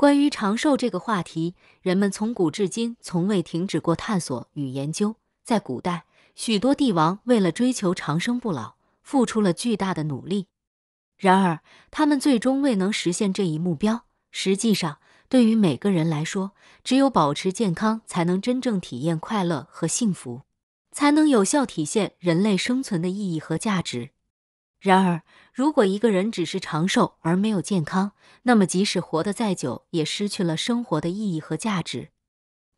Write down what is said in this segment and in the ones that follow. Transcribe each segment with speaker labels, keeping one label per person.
Speaker 1: 关于长寿这个话题，人们从古至今从未停止过探索与研究。在古代，许多帝王为了追求长生不老，付出了巨大的努力。然而，他们最终未能实现这一目标。实际上，对于每个人来说，只有保持健康，才能真正体验快乐和幸福，才能有效体现人类生存的意义和价值。然而，如果一个人只是长寿而没有健康，那么即使活得再久，也失去了生活的意义和价值。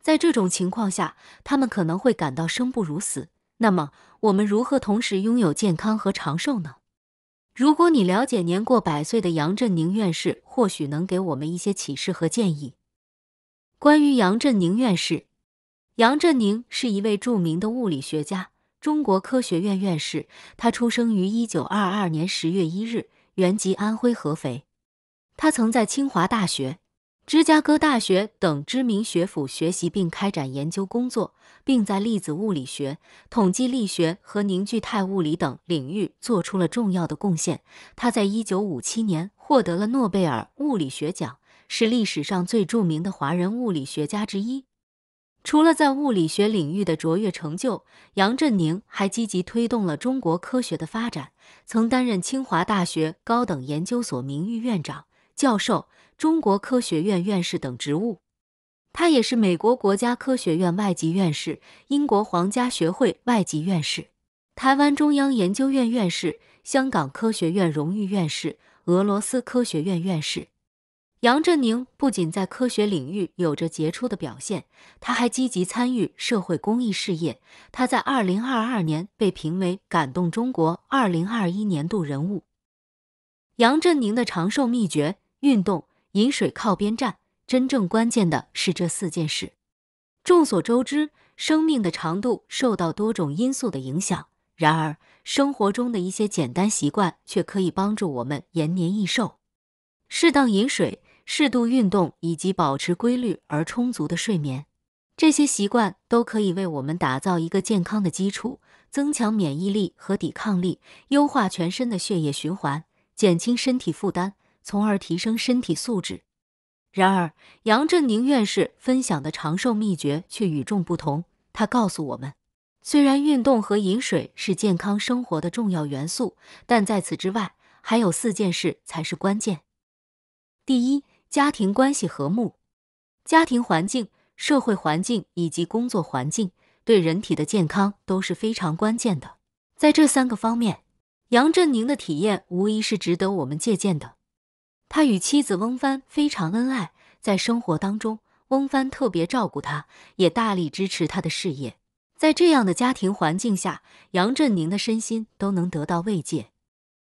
Speaker 1: 在这种情况下，他们可能会感到生不如死。那么，我们如何同时拥有健康和长寿呢？如果你了解年过百岁的杨振宁院士，或许能给我们一些启示和建议。关于杨振宁院士，杨振宁是一位著名的物理学家。中国科学院院士，他出生于一九二二年十月一日，原籍安徽合肥。他曾在清华大学、芝加哥大学等知名学府学习并开展研究工作，并在粒子物理学、统计力学和凝聚态物理等领域做出了重要的贡献。他在一九五七年获得了诺贝尔物理学奖，是历史上最著名的华人物理学家之一。除了在物理学领域的卓越成就，杨振宁还积极推动了中国科学的发展，曾担任清华大学高等研究所名誉院长、教授、中国科学院院士等职务。他也是美国国家科学院外籍院士、英国皇家学会外籍院士、台湾中央研究院院士、香港科学院荣誉院士、俄罗斯科学院院士。杨振宁不仅在科学领域有着杰出的表现，他还积极参与社会公益事业。他在二零二二年被评为感动中国二零二一年度人物。杨振宁的长寿秘诀：运动、饮水靠边站，真正关键的是这四件事。众所周知，生命的长度受到多种因素的影响，然而生活中的一些简单习惯却可以帮助我们延年益寿。适当饮水。适度运动以及保持规律而充足的睡眠，这些习惯都可以为我们打造一个健康的基础，增强免疫力和抵抗力，优化全身的血液循环，减轻身体负担，从而提升身体素质。然而，杨振宁院士分享的长寿秘诀却与众不同。他告诉我们，虽然运动和饮水是健康生活的重要元素，但在此之外，还有四件事才是关键。第一。家庭关系和睦，家庭环境、社会环境以及工作环境对人体的健康都是非常关键的。在这三个方面，杨振宁的体验无疑是值得我们借鉴的。他与妻子翁帆非常恩爱，在生活当中，翁帆特别照顾他，也大力支持他的事业。在这样的家庭环境下，杨振宁的身心都能得到慰藉。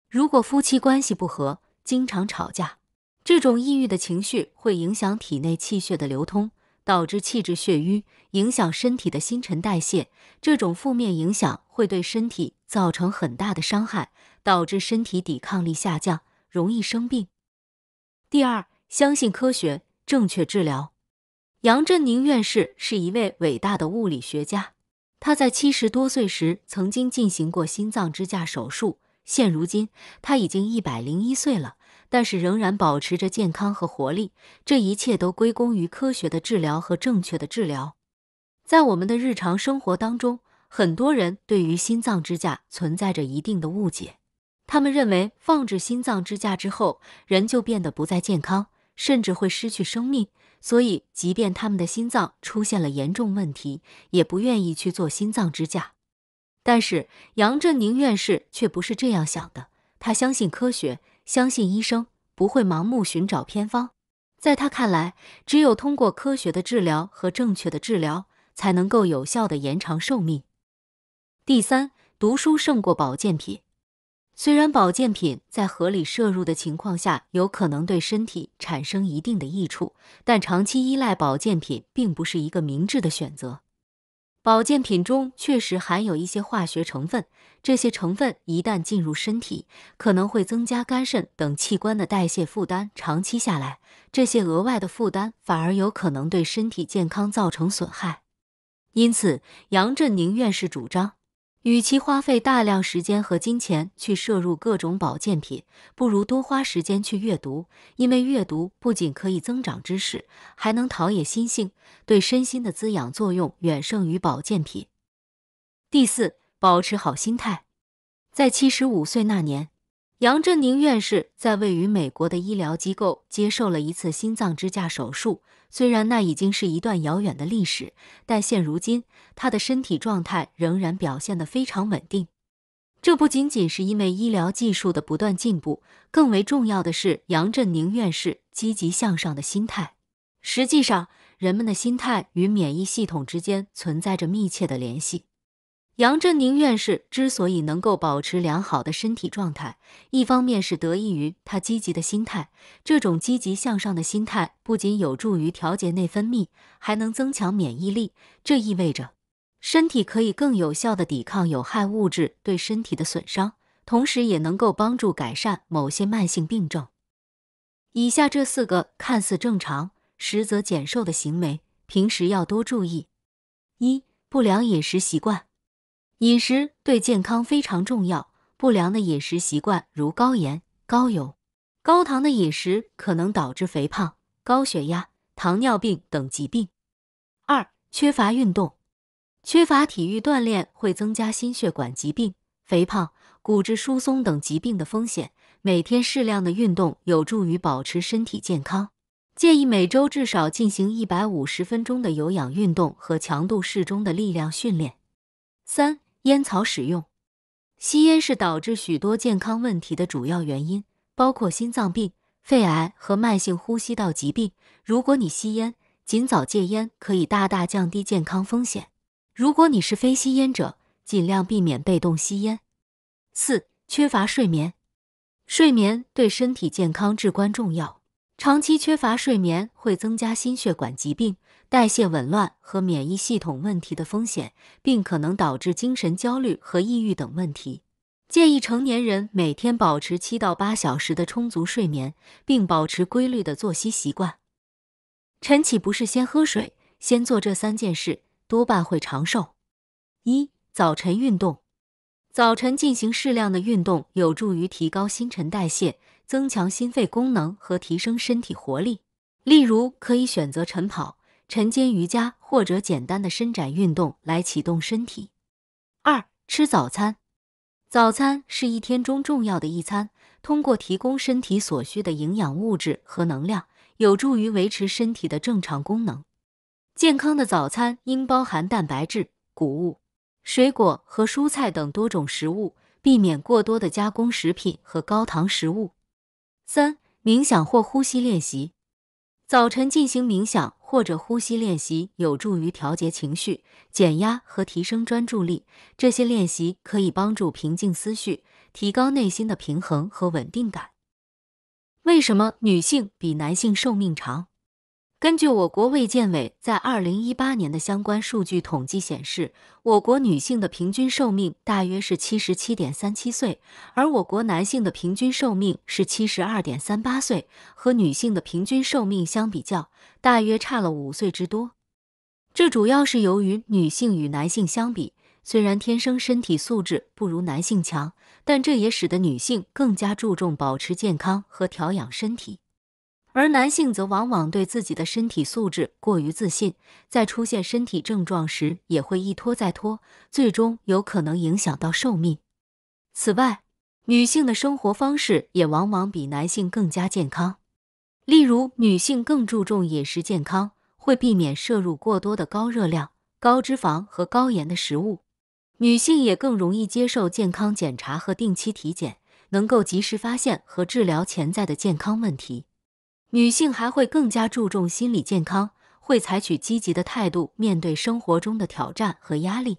Speaker 1: 如果夫妻关系不和，经常吵架。这种抑郁的情绪会影响体内气血的流通，导致气滞血瘀，影响身体的新陈代谢。这种负面影响会对身体造成很大的伤害，导致身体抵抗力下降，容易生病。第二，相信科学，正确治疗。杨振宁院士是一位伟大的物理学家，他在七十多岁时曾经进行过心脏支架手术，现如今他已经一百零一岁了。但是仍然保持着健康和活力，这一切都归功于科学的治疗和正确的治疗。在我们的日常生活当中，很多人对于心脏支架存在着一定的误解，他们认为放置心脏支架之后，人就变得不再健康，甚至会失去生命。所以，即便他们的心脏出现了严重问题，也不愿意去做心脏支架。但是，杨振宁院士却不是这样想的，他相信科学。相信医生不会盲目寻找偏方，在他看来，只有通过科学的治疗和正确的治疗，才能够有效的延长寿命。第三，读书胜过保健品。虽然保健品在合理摄入的情况下，有可能对身体产生一定的益处，但长期依赖保健品并不是一个明智的选择。保健品中确实含有一些化学成分，这些成分一旦进入身体，可能会增加肝肾等器官的代谢负担。长期下来，这些额外的负担反而有可能对身体健康造成损害。因此，杨振宁院士主张。与其花费大量时间和金钱去摄入各种保健品，不如多花时间去阅读，因为阅读不仅可以增长知识，还能陶冶心性，对身心的滋养作用远胜于保健品。第四，保持好心态，在七十五岁那年。杨振宁院士在位于美国的医疗机构接受了一次心脏支架手术，虽然那已经是一段遥远的历史，但现如今他的身体状态仍然表现得非常稳定。这不仅仅是因为医疗技术的不断进步，更为重要的是杨振宁院士积极向上的心态。实际上，人们的心态与免疫系统之间存在着密切的联系。杨振宁院士之所以能够保持良好的身体状态，一方面是得益于他积极的心态。这种积极向上的心态不仅有助于调节内分泌，还能增强免疫力。这意味着，身体可以更有效的抵抗有害物质对身体的损伤，同时也能够帮助改善某些慢性病症。以下这四个看似正常，实则减寿的行为，平时要多注意：一、不良饮食习惯。饮食对健康非常重要。不良的饮食习惯，如高盐、高油、高糖的饮食，可能导致肥胖、高血压、糖尿病等疾病。二、缺乏运动，缺乏体育锻炼会增加心血管疾病、肥胖、骨质疏松等疾病的风险。每天适量的运动有助于保持身体健康。建议每周至少进行一百五十分钟的有氧运动和强度适中的力量训练。三。烟草使用，吸烟是导致许多健康问题的主要原因，包括心脏病、肺癌和慢性呼吸道疾病。如果你吸烟，尽早戒烟可以大大降低健康风险。如果你是非吸烟者，尽量避免被动吸烟。四、缺乏睡眠，睡眠对身体健康至关重要。长期缺乏睡眠会增加心血管疾病、代谢紊乱和免疫系统问题的风险，并可能导致精神焦虑和抑郁等问题。建议成年人每天保持七到八小时的充足睡眠，并保持规律的作息习惯。晨起不是先喝水，先做这三件事，多半会长寿。一、早晨运动。早晨进行适量的运动有助于提高新陈代谢。增强心肺功能和提升身体活力。例如，可以选择晨跑、晨间瑜伽或者简单的伸展运动来启动身体。二、吃早餐。早餐是一天中重要的一餐，通过提供身体所需的营养物质和能量，有助于维持身体的正常功能。健康的早餐应包含蛋白质、谷物、水果和蔬菜等多种食物，避免过多的加工食品和高糖食物。三、冥想或呼吸练习。早晨进行冥想或者呼吸练习，有助于调节情绪、减压和提升专注力。这些练习可以帮助平静思绪，提高内心的平衡和稳定感。为什么女性比男性寿命长？根据我国卫健委在二零一八年的相关数据统计显示，我国女性的平均寿命大约是七十七点三七岁，而我国男性的平均寿命是七十二点三八岁，和女性的平均寿命相比较，大约差了五岁之多。这主要是由于女性与男性相比，虽然天生身体素质不如男性强，但这也使得女性更加注重保持健康和调养身体。而男性则往往对自己的身体素质过于自信，在出现身体症状时也会一拖再拖，最终有可能影响到寿命。此外，女性的生活方式也往往比男性更加健康，例如女性更注重饮食健康，会避免摄入过多的高热量、高脂肪和高盐的食物。女性也更容易接受健康检查和定期体检，能够及时发现和治疗潜在的健康问题。女性还会更加注重心理健康，会采取积极的态度面对生活中的挑战和压力。